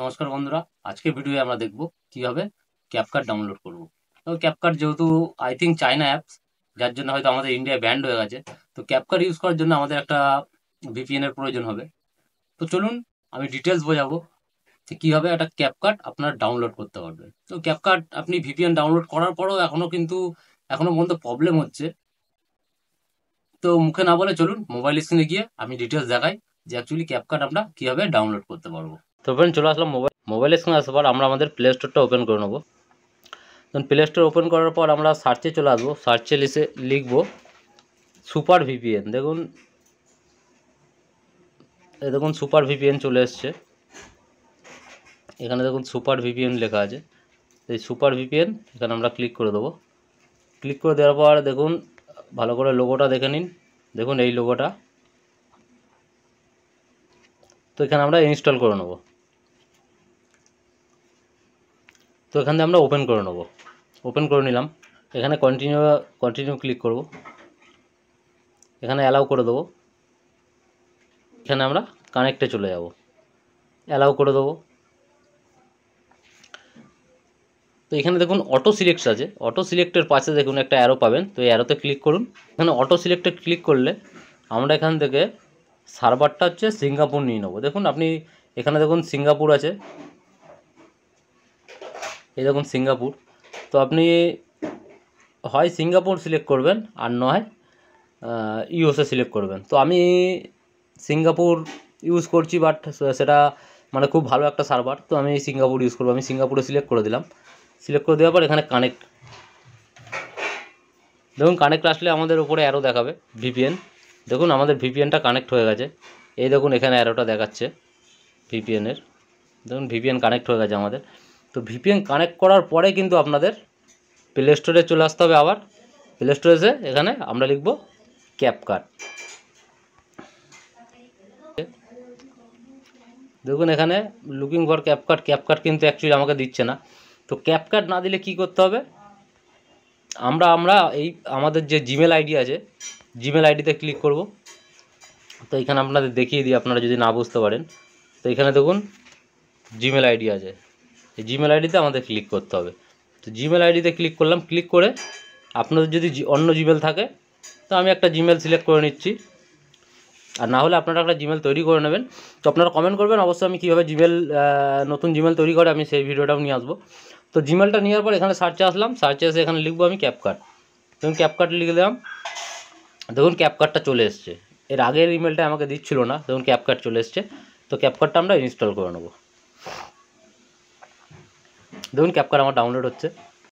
নমস্কার বন্ধুরা আজকে ভিডিওয়ে আমরা দেখব কিভাবে ক্যাপকার্ড ডাউনলোড করব তো ক্যাপকার্ড যেহেতু আই থিঙ্ক চায়না অ্যাপস যার জন্য হয়তো আমাদের ইন্ডিয়া ব্যান্ড হয়ে গেছে তো ক্যাপকার্ড ইউজ করার জন্য আমাদের একটা ভিপিএনের প্রয়োজন হবে তো চলুন আমি ডিটেলস বোঝাবো যে কীভাবে একটা ক্যাপকার্ড আপনার ডাউনলোড করতে পারবেন তো ক্যাপকার্ড আপনি ভিপিএন ডাউনলোড করার পরও এখনও কিন্তু এখনও পর্যন্ত প্রবলেম হচ্ছে তো মুখে না বলে চলুন মোবাইল স্ক্রিনে গিয়ে আমি ডিটেলস দেখাই যে অ্যাকচুয়ালি ক্যাপকার্ড আমরা কীভাবে ডাউনলোড করতে পারবো তো ফ্রেন্ড চলে আসলাম মোবাইল মোবাইল স্ক্রিনে আসার পর আমরা আমাদের প্লে স্টোরটা ওপেন করে নেবো তখন প্লে স্টোর ওপেন করার পর আমরা সার্চে চলে আসবো সার্চে লিসে লিখবো সুপার ভিপিএন দেখুন দেখুন সুপার ভিপিএন চলে এসছে এখানে দেখুন সুপার ভিপিএন লেখা আছে এই সুপার ভিপিএন এখানে আমরা ক্লিক করে দেবো ক্লিক করে দেওয়ার পর দেখুন ভালো করে লোগোটা দেখে নিন দেখুন এই লোগোটা তো এখানে আমরা ইনস্টল করে নেবো তো এখান থেকে আমরা ওপেন করে নেব ওপেন করে নিলাম এখানে কন্টিনিউ কন্টিনিউ ক্লিক করব এখানে অ্যালাউ করে দেবো এখানে আমরা কানেক্টে চলে যাব অ্যালাউ করে দেবো তো এখানে দেখুন অটো সিলেক্ট আছে অটো সিলেক্টের পাশে দেখুন একটা অ্যারো পাবেন তো এই অ্যারোতে ক্লিক করুন এখানে অটো সিলেক্টে ক্লিক করলে আমরা এখান থেকে সার্ভারটা হচ্ছে সিঙ্গাপুর নিয়ে নেবো দেখুন আপনি এখানে দেখুন সিঙ্গাপুর আছে এই দেখুন সিঙ্গাপুর তো আপনি হয় সিঙ্গাপুর সিলেক্ট করবেন আর নয় ইউএসএ সিলেক্ট করবেন তো আমি সিঙ্গাপুর ইউজ করছি বাট সেটা মানে খুব ভালো একটা সার্ভার তো আমি সিঙ্গাপুর ইউজ করবো আমি সিঙ্গাপুরে সিলেক্ট করে দিলাম সিলেক্ট করে দেওয়ার পর এখানে কানেক্ট দেখুন কানেক্ট আসলে আমাদের উপরে অ্যারো দেখাবে ভিপিএন দেখুন আমাদের ভিপিএনটা কানেক্ট হয়ে গেছে এই দেখুন এখানে অ্যারোটা দেখাচ্ছে ভিপিএনের দেখুন ভিপিএন কানেক্ট হয়ে গেছে আমাদের তো ভিপিএন কানেক্ট করার পরে কিন্তু আপনাদের প্লে স্টোরে চলে আসতে হবে আবার প্লে স্টোরে এসে এখানে আমরা লিখব ক্যাপকাট দেখুন এখানে লুকিং ফর ক্যাপকার্ট ক্যাপকার্ট কিন্তু অ্যাকচুয়ালি আমাকে দিচ্ছে না তো ক্যাপকার্ট না দিলে কি করতে হবে আমরা আমরা এই আমাদের যে জিমেল আইডি আছে জিমেল আইডিতে ক্লিক করব তো এখানে আপনাদের দেখিয়ে দিই আপনারা যদি না বুঝতে পারেন তো এখানে দেখুন জিমেল আইডি আছে এই জিমেল আইডিতে আমাদের ক্লিক করতে হবে তো জিমেল আইডিতে ক্লিক করলাম ক্লিক করে আপনাদের যদি অন্য জিমেল থাকে তো আমি একটা জিমেল সিলেক্ট করে নিচ্ছি আর না হলে আপনারা একটা জিমেল তৈরি করে নেবেন তো আপনারা কমেন্ট করবেন অবশ্যই আমি কীভাবে জিমেল নতুন জিমেল তৈরি করে আমি সেই ভিডিওটাও নিয়ে আসবো তো জিমেলটা নেওয়ার পর এখানে সার্চে আসলাম সার্চে এসে এখানে লিখবো আমি ক্যাপকার্ট দেখুন ক্যাপকার্ট লিখে দিলাম দেখুন ক্যাপকার্টটা চলে এসছে এর আগের ইমেলটা আমাকে দিচ্ছিল না দেখুন ক্যাপকার্ট চলে এসছে তো ক্যাপকার্টটা আমরা ইনস্টল করে নেবো দেখুন ক্যাপকার আমার ডাউনলোড হচ্ছে